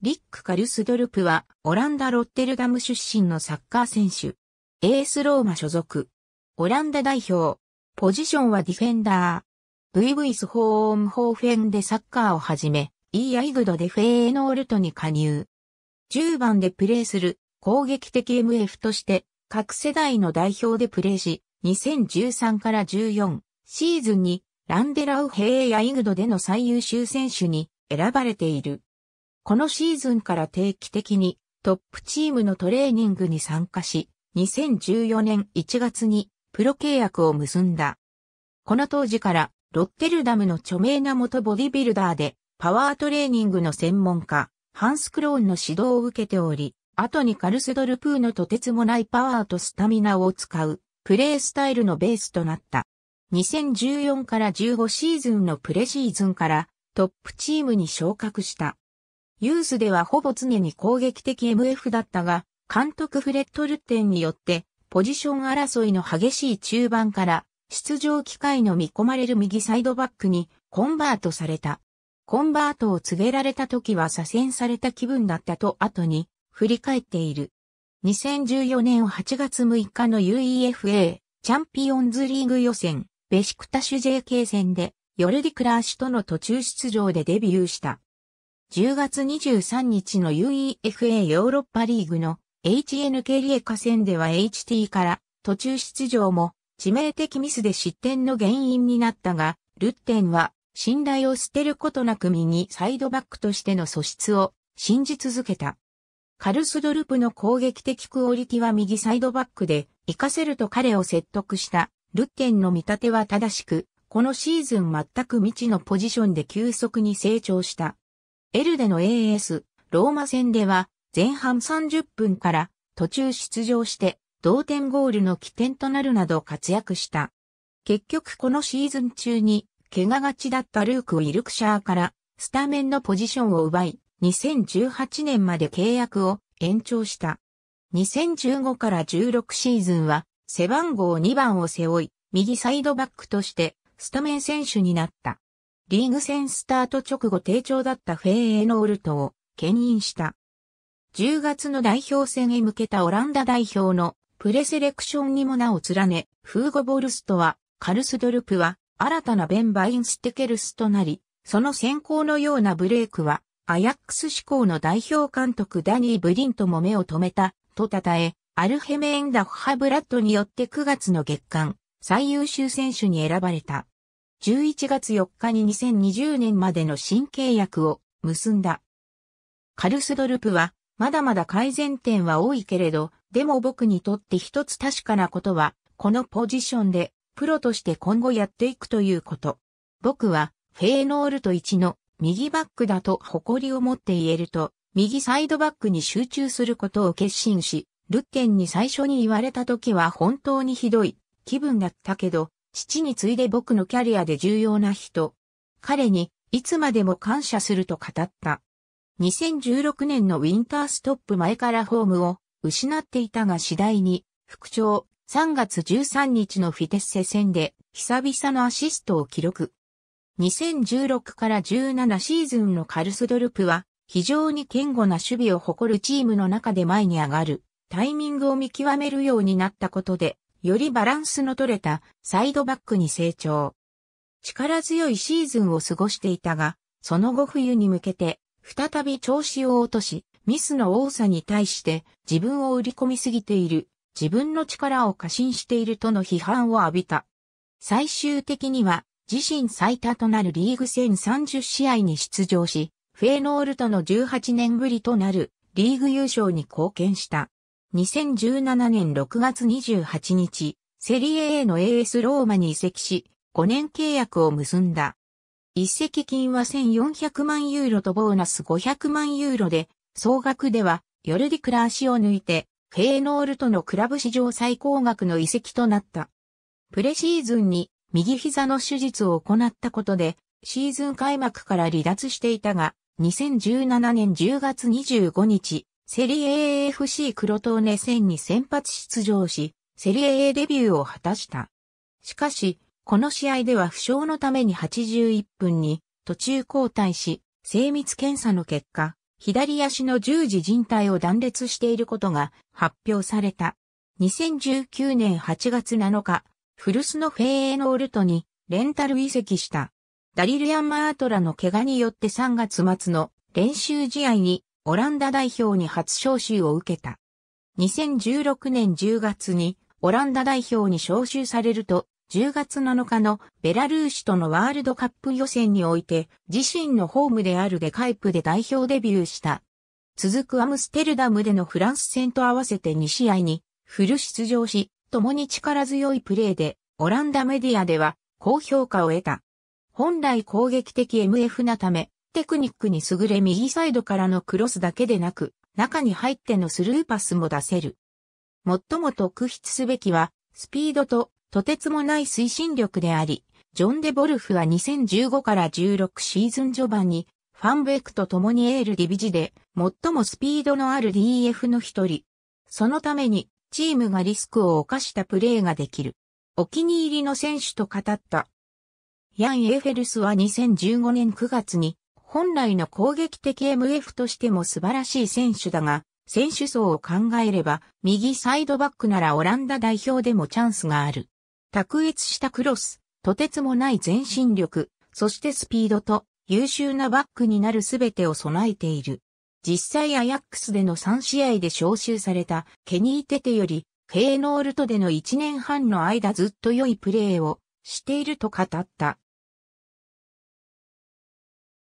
リック・カルスドルプは、オランダ・ロッテルダム出身のサッカー選手。エースローマ所属。オランダ代表。ポジションはディフェンダー。VV スホームホーフェンでサッカーを始め、イーアイグドでフェーノールトに加入。10番でプレーする攻撃的 MF として、各世代の代表でプレーし、2013から14シーズンにランデラウヘイアイグドでの最優秀選手に選ばれている。このシーズンから定期的にトップチームのトレーニングに参加し、2014年1月にプロ契約を結んだ。この当時からロッテルダムの著名な元ボディビルダーでパワートレーニングの専門家、ハンス・クローンの指導を受けており、後にカルセドルプーのとてつもないパワーとスタミナを使うプレースタイルのベースとなった。2014から15シーズンのプレシーズンからトップチームに昇格した。ユースではほぼ常に攻撃的 MF だったが、監督フレット・ルッテンによって、ポジション争いの激しい中盤から、出場機会の見込まれる右サイドバックにコンバートされた。コンバートを告げられた時は左遷された気分だったと後に振り返っている。2014年8月6日の UEFA チャンピオンズリーグ予選ベシクタシュ JK 戦でヨルディ・クラーシュとの途中出場でデビューした。10月23日の UEFA ヨーロッパリーグの HNK リエカ戦では HT から途中出場も致命的ミスで失点の原因になったが、ルッテンは信頼を捨てることなく右サイドバックとしての素質を信じ続けた。カルスドルプの攻撃的クオリティは右サイドバックで活かせると彼を説得したルッテンの見立ては正しく、このシーズン全く未知のポジションで急速に成長した。エルデの AS、ローマ戦では前半30分から途中出場して同点ゴールの起点となるなど活躍した。結局このシーズン中に怪我がちだったルーク・ウィルクシャーからスタメンのポジションを奪い、2018年まで契約を延長した。2015から16シーズンは背番号2番を背負い、右サイドバックとしてスタメン選手になった。リーグ戦スタート直後低調だったフェーエノールトを牽引した。10月の代表戦へ向けたオランダ代表のプレセレクションにも名を連ね、フーゴ・ボルストは、カルスドルプは、新たなベン・バインステケルスとなり、その先行のようなブレイクは、アヤックス志向の代表監督ダニー・ブリントも目を留めた、と称え、アルヘメエンダ・フハブラッドによって9月の月間、最優秀選手に選ばれた。11月4日に2020年までの新契約を結んだ。カルスドルプは、まだまだ改善点は多いけれど、でも僕にとって一つ確かなことは、このポジションで、プロとして今後やっていくということ。僕は、フェーノールと1の右バックだと誇りを持って言えると、右サイドバックに集中することを決心し、ルッケンに最初に言われた時は本当にひどい気分だったけど、父に次いで僕のキャリアで重要な人。彼に、いつまでも感謝すると語った。2016年のウィンターストップ前からホームを失っていたが次第に、副長、3月13日のフィテッセ戦で久々のアシストを記録。2016から17シーズンのカルスドルプは非常に堅固な守備を誇るチームの中で前に上がるタイミングを見極めるようになったことでよりバランスの取れたサイドバックに成長。力強いシーズンを過ごしていたが、その後冬に向けて、再び調子を落とし、ミスの多さに対して自分を売り込みすぎている、自分の力を過信しているとの批判を浴びた。最終的には、自身最多となるリーグ戦30試合に出場し、フェーノールとの18年ぶりとなるリーグ優勝に貢献した。2017年6月28日、セリエ A の AS ローマに移籍し、5年契約を結んだ。移籍金は1400万ユーロとボーナス500万ユーロで、総額ではヨルディ・クラーシを抜いて、フェーノールとのクラブ史上最高額の移籍となった。プレシーズンに右膝の手術を行ったことで、シーズン開幕から離脱していたが、2017年10月25日、セリエ AFC 黒ロトーネ戦に先発出場し、セリエ A デビューを果たした。しかし、この試合では負傷のために81分に途中交代し、精密検査の結果、左足の十字靭帯を断裂していることが発表された。2019年8月7日、古巣のフェーノールトにレンタル移籍した。ダリル・ヤンマートラの怪我によって3月末の練習試合にオランダ代表に初招集を受けた。2016年10月にオランダ代表に招集されると、10月7日のベラルーシとのワールドカップ予選において自身のホームであるデカイプで代表デビューした。続くアムステルダムでのフランス戦と合わせて2試合にフル出場し、共に力強いプレーでオランダメディアでは高評価を得た。本来攻撃的 MF なためテクニックに優れ右サイドからのクロスだけでなく、中に入ってのスルーパスも出せる。最も特筆すべきは、スピードと、とてつもない推進力であり、ジョン・デ・ボルフは2015から16シーズン序盤に、ファンベックと共にエールディビジで、最もスピードのある DF の一人。そのために、チームがリスクを犯したプレーができる。お気に入りの選手と語った。ヤン・エーフェルスは2015年9月に本来の攻撃的 MF としても素晴らしい選手だが、選手層を考えれば、右サイドバックならオランダ代表でもチャンスがある。卓越したクロス、とてつもない前進力、そしてスピードと優秀なバックになるすべてを備えている。実際アヤックスでの3試合で招集されたケニー・テテより、ケイーノールトでの1年半の間ずっと良いプレーをしていると語った。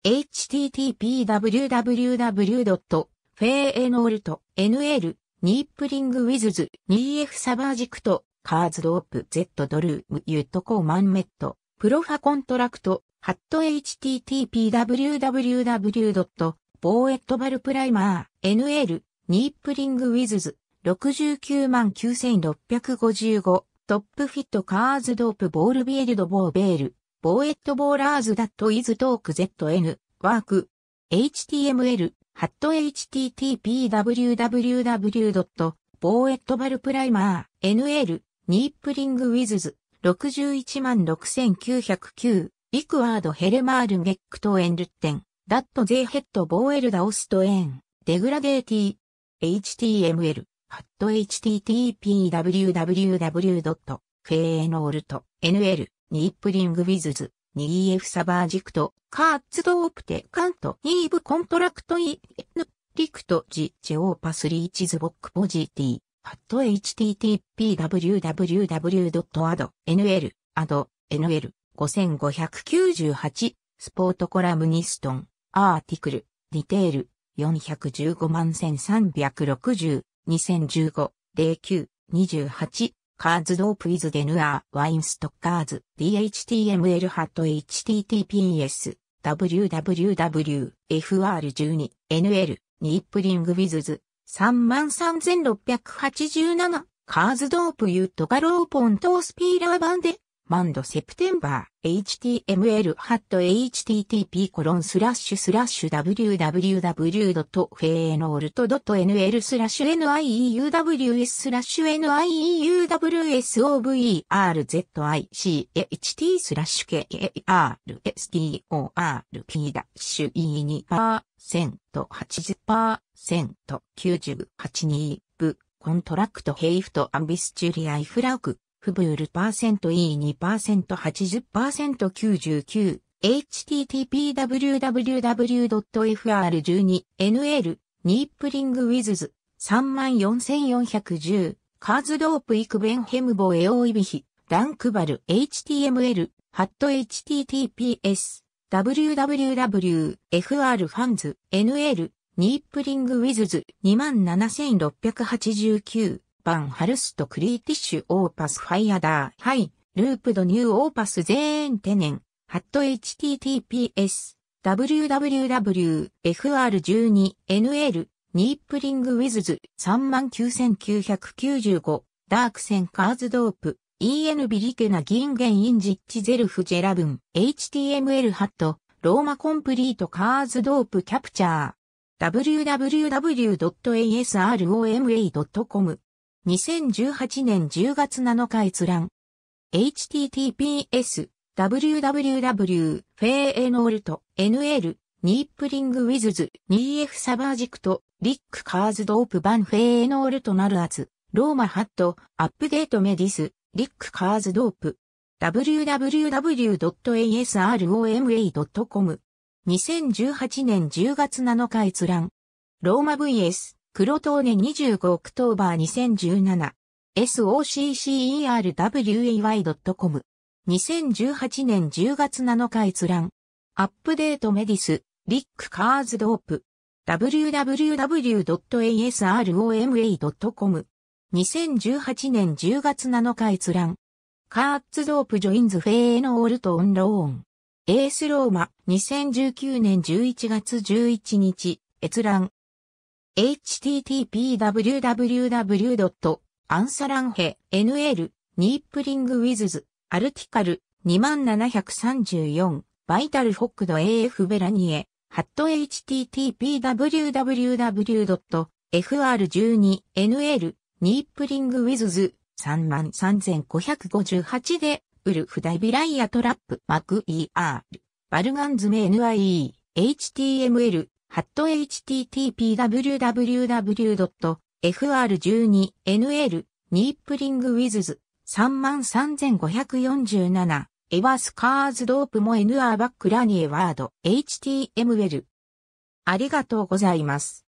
http://www.faenort.nl ニープリングウィズズ 2F サバージクトカーズドープ Z ドルームユットコーマンメットプロファコントラクトハット http://www. ボーエットバルプライマー NL ニープリングウィズズ699,655トップフィットカーズドープボールビエルドボーベールボーエットボーラーズダットイズトーク ZN ワーク HTML ハット http://www. ボーエットバルプライマー NL ニープリングウィズズ616,909ビクワードヘレマールゲックトエンルッテンダットゼーヘッドボーエルダオストエンデグラデーティ HTML ハット http://www. ーノールト NL ニープリングウィズズ、ニーエフサバージクト、カーツドープテカント、ニーブコントラクトイ、エヌ、リクトジ、ジェオーパスリーチズボックポジティ、ハット http://www.ad.nl、ad、nl、5598、スポートコラムニストン、アーティクル、ディテール、415万1360、2015、09、28、カーズドープイズデヌアーワインストッカーズ DHTML ハット HTTPS www.fr12nl ニップリングウィズズ33687カーズドープユットガローポントスピーラー版でマンドセプテンバー html ハット http コロンスラッシュスラッシュ w w w f e y n o l d n l スラッシュ nieuws スラッシュ nieuwsoverzicht スラッシュ karstor キーダッシュ e2%80%98 2部コントラクトヘイフトアンビスチュリアイフラグフブール %E2%80%99 http://www.fr12nl ニープリングウィズズ34410カーズドープイクベンヘムボエオイビヒダンクバル HTML ハット HTTPS w w w f r f a n d s n l ニープリングウィズズ27689バンハルストクリーティッシュオーパスファイアダーハイ、ループドニューオーパスゼーンテネン、ハット https、www.fr12nl、ニープリングウィズズ39995、ダークセンカーズドープ、en ビリケナギンゲンインジッチゼルフジェラブン、html ハット、ローマコンプリートカーズドープキャプチャー。www.asroma.com 2018年10月7日閲覧。https www.faenort.nl ニープリングウィズズニーフサバージクトリックカーズドープ版フェイエノールとなるアツローマハットアップデートメディスリックカーズドープ www.asroma.com 2018年10月7日閲覧ローマ vs 黒峠25オクトーバー2 0 1 7 s o c c e r w y c o m 2018年10月7日閲覧アップデートメディスリックカーズドープ www.asroma.com 2018年10月7日閲覧カーツドープジョインズフェーノールトオンローンエースローマ2019年11月11日閲覧 http://www.ansaranhe.nl ニープリングウィズズ、アルティカル、2734、バイタルフォックド AF ベラニエ、ハット http://www.fr12nl ニープリングウィズズ、33558で、ウルフダイビライアトラップマク ER、バルガンズメ NIE、HTML、http://www.fr12nl.nippling_with_33547 エヴァスカーズドープも NR バックラニエワード HTML ありがとうございます。